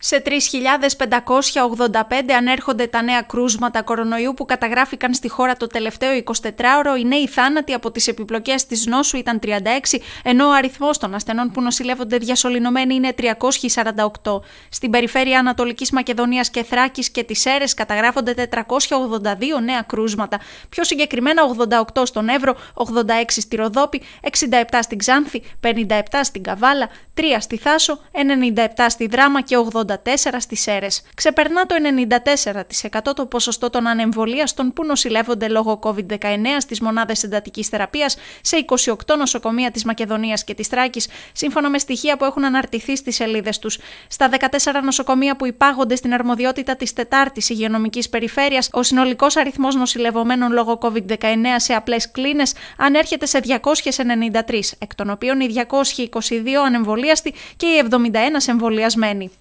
Σε 3.585 ανέρχονται τα νέα κρούσματα κορονοϊού που καταγράφηκαν στη χώρα το τελευταίο 24ωρο. Οι νέοι θάνατοι από τις επιπλοκές της νόσου ήταν 36, ενώ ο αριθμός των ασθενών που νοσηλεύονται διασωληνωμένοι είναι 348. Στην περιφέρεια Ανατολικής Μακεδονίας και Θράκης και της Έρες καταγράφονται 482 νέα κρούσματα. Πιο συγκεκριμένα 88 στον Εύρο, 86 στη Ροδόπη, 67 στην Ξάνθη, 57 στην Καβάλα, 3 στη Θάσο, 97 στη Δράμα και 80 στις ΣΕΡΕΣ ξεπερνά το 94% το ποσοστό των ανεμβολίαστων που νοσηλεύονται λόγω COVID-19 στις μονάδες εντατικής θεραπείας σε 28 νοσοκομεία της Μακεδονίας και της Τράκης, σύμφωνα με στοιχεία που έχουν αναρτηθεί στις σελίδες τους. Στα 14 νοσοκομεία που υπάγονται στην αρμοδιότητα της 4ης Υγειονομικής Περιφέρειας, ο συνολικός αριθμός νοσηλευομένων λόγω COVID-19 σε απλές κλίνες ανέρχεται σε 293, εκ των οποίων οι 222 ανεμβολίαστοι και οι 71 εμβολιασμένοι.